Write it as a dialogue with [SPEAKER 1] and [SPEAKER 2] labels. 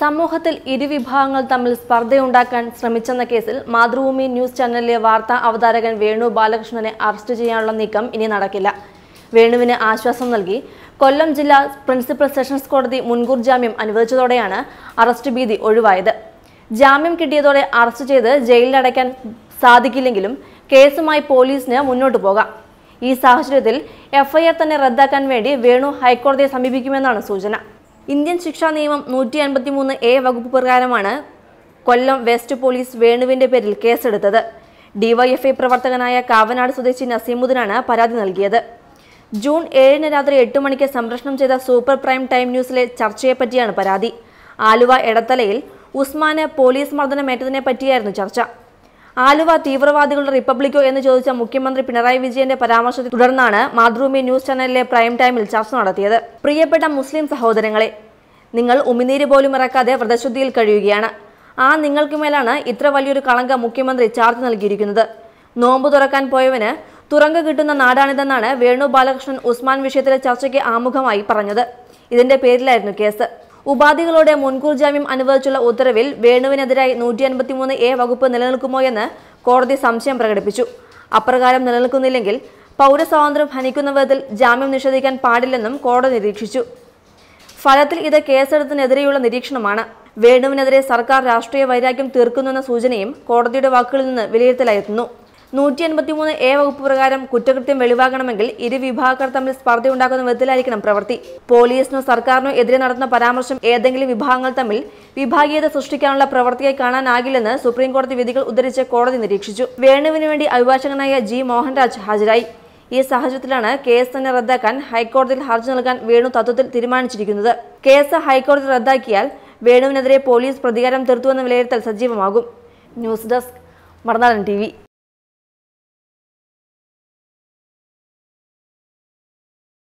[SPEAKER 1] സമൂഹത്തിൽ ഇരുവിഭാഗങ്ങൾ തമ്മിൽ സ്പർദ്ധയുണ്ടാക്കാൻ ശ്രമിച്ചെന്ന കേസിൽ മാതൃഭൂമി ന്യൂസ് ചാനലിലെ വാർത്താ അവതാരകൻ വേണു ബാലകൃഷ്ണനെ അറസ്റ്റ് ചെയ്യാനുള്ള നീക്കം ഇനി നടക്കില്ല വേണുവിന് ആശ്വാസം നൽകി കൊല്ലം ജില്ലാ പ്രിൻസിപ്പൽ സെഷൻസ് കോടതി മുൻകൂർ ജാമ്യം അനുവദിച്ചതോടെയാണ് അറസ്റ്റ് ഭീതി ഒഴിവായത് ജാമ്യം കിട്ടിയതോടെ അറസ്റ്റ് ചെയ്ത് ജയിലിലടയ്ക്കാൻ സാധിക്കില്ലെങ്കിലും കേസുമായി പോലീസിന് മുന്നോട്ടു പോകാം ഈ സാഹചര്യത്തിൽ എഫ്ഐആർ തന്നെ റദ്ദാക്കാൻ വേണ്ടി വേണു ഹൈക്കോടതിയെ സമീപിക്കുമെന്നാണ് സൂചന ഇന്ത്യൻ ശിക്ഷാ നിയമം നൂറ്റി മൂന്ന് എ വകുപ്പ് പ്രകാരമാണ് കൊല്ലം വെസ്റ്റ് പോലീസ് വേണുവിന്റെ പേരിൽ കേസെടുത്തത് ഡിവൈഎഫ്ഐ പ്രവർത്തകനായ കാവനാട് സ്വദേശി നസീമുദ്ദീനാണ് പരാതി നൽകിയത് ജൂൺ ഏഴിന് രാത്രി എട്ട് മണിക്ക് സംപ്രേഷണം ചെയ്ത സൂപ്പർ പ്രൈം ടൈം ന്യൂസിലെ ചർച്ചയെപ്പറ്റിയാണ് പരാതി ആലുവ എടത്തലയിൽ ഉസ്മാന് പോലീസ് മർദ്ദനമേറ്റതിനെ പറ്റിയായിരുന്നു ചർച്ച ആലുവ തീവ്രവാദികളുടെ റിപ്പബ്ലിക്കോ എന്ന് ചോദിച്ച മുഖ്യമന്ത്രി പിണറായി വിജയന്റെ പരാമർശത്തെ തുടർന്നാണ് മാതൃഭൂമി ന്യൂസ് ചാനലിലെ പ്രൈം ടൈമിൽ ചർച്ച നടത്തിയത് പ്രിയപ്പെട്ട മുസ്ലിം സഹോദരങ്ങളെ നിങ്ങൾ ഉമിനീര് പോലും ഇറക്കാതെ വ്രതശുദ്ധിയിൽ കഴിയുകയാണ് ആ നിങ്ങൾക്ക് മേലാണ് ഇത്ര വലിയൊരു കളങ്ക മുഖ്യമന്ത്രി ചാർജ് നൽകിയിരിക്കുന്നത് നോമ്പ് തുറക്കാൻ പോയവന് തുറങ്ക കിട്ടുന്ന നാടാണിതെന്നാണ് വേണു ബാലകൃഷ്ണൻ ഉസ്മാൻ വിഷയത്തിലെ ചർച്ചയ്ക്ക് ആമുഖമായി പറഞ്ഞത് ഇതിന്റെ പേരിലായിരുന്നു കേസ് ഉപാധികളോടെ മുൻകൂർ ജാമ്യം അനുവദിച്ചുള്ള ഉത്തരവിൽ വേണുവിനെതിരായി നൂറ്റി മൂന്ന് എ വകുപ്പ് നിലനിൽക്കുമോ എന്ന് കോടതി സംശയം പ്രകടിപ്പിച്ചു അപ്രകാരം നിലനിൽക്കുന്നില്ലെങ്കിൽ പൗരസ്വാതന്ത്ര്യം ഹനിക്കുന്ന വിധത്തിൽ ജാമ്യം നിഷേധിക്കാൻ പാടില്ലെന്നും കോടതി നിരീക്ഷിച്ചു ഫലത്തിൽ ഇത് കേസെടുത്തിനെതിരെയുള്ള നിരീക്ഷണമാണ് വേണുവിനെതിരെ സർക്കാർ രാഷ്ട്രീയ വൈരാഗ്യം തീർക്കുന്നുവെന്ന സൂചനയും കോടതിയുടെ വാക്കുകളിൽ നിന്ന് വിലയിരുത്തലായിരുന്നു നൂറ്റി മൂന്ന് എ വകുപ്പ് പ്രകാരം കുറ്റകൃത്യം വെളിവാകണമെങ്കിൽ ഇരു വിഭാഗക്കാർ തമ്മിൽ സ്പർദ്ധയുണ്ടാക്കുന്ന വിധത്തിലായിരിക്കണം പ്രവൃത്തി പോലീസിനോ സർക്കാരിനോ എതിരെ നടത്തുന്ന പരാമർശം ഏതെങ്കിലും വിഭാഗങ്ങൾ തമ്മിൽ വിഭാഗീയത സൃഷ്ടിക്കാനുള്ള പ്രവൃത്തിയായി കാണാനാകില്ലെന്ന് സുപ്രീംകോടതി വിധികൾ ഉദ്ധരിച്ച് കോടതി നിരീക്ഷിച്ചു വേണുവിന് വേണ്ടി അഭിഭാഷകനായ ജി മോഹൻരാജ് ഹാജരായി ഈ സാഹചര്യത്തിലാണ് കേസ് തന്നെ റദ്ദാക്കാൻ ഹൈക്കോടതിയിൽ ഹർജി നൽകാൻ വേണു തത്വത്തിൽ തീരുമാനിച്ചിരിക്കുന്നത് കേസ് ഹൈക്കോടതി റദ്ദാക്കിയാൽ വേണുവിനെതിരെ പോലീസ് പ്രതികാരം തീർത്തുവെന്ന വിലയിരുത്തൽ സജീവമാകും ന്യൂസ് ഡെസ്ക് മറന്നാടൻ ടി